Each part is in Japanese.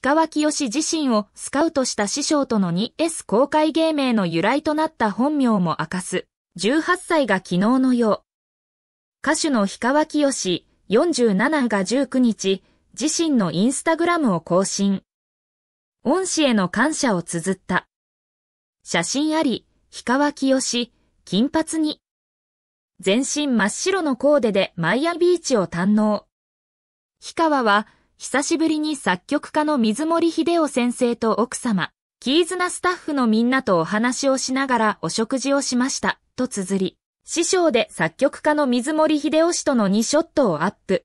氷川清自身をスカウトした師匠との 2S 公開芸名の由来となった本名も明かす。18歳が昨日のよう。歌手の氷川清四し47が19日、自身のインスタグラムを更新。恩師への感謝を綴った。写真あり、氷川清よ金髪に。全身真っ白のコーデでマイアビーチを堪能。氷川は久しぶりに作曲家の水森秀夫先生と奥様、キーズナスタッフのみんなとお話をしながらお食事をしました、と綴り、師匠で作曲家の水森秀夫氏との2ショットをアップ。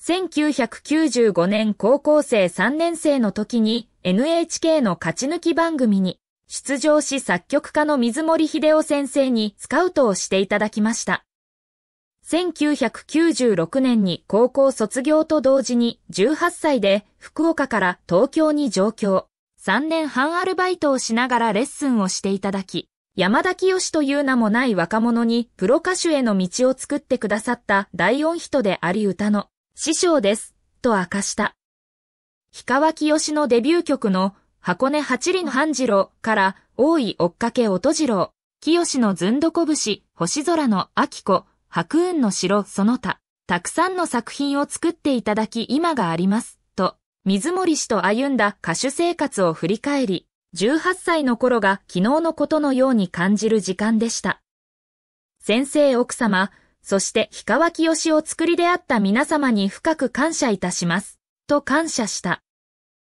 1995年高校生3年生の時に NHK の勝ち抜き番組に出場し作曲家の水森秀夫先生にスカウトをしていただきました。1996年に高校卒業と同時に18歳で福岡から東京に上京。3年半アルバイトをしながらレッスンをしていただき、山田清という名もない若者にプロ歌手への道を作ってくださった大音人であり歌の師匠です、と明かした。氷川清よのデビュー曲の箱根八里の半次郎から大井追っかけ音次郎、清のずんどこぶし、星空の秋子、白雲の城その他、たくさんの作品を作っていただき今があります、と、水森氏と歩んだ歌手生活を振り返り、18歳の頃が昨日のことのように感じる時間でした。先生奥様、そして氷川きよしを作り出会った皆様に深く感謝いたします、と感謝した。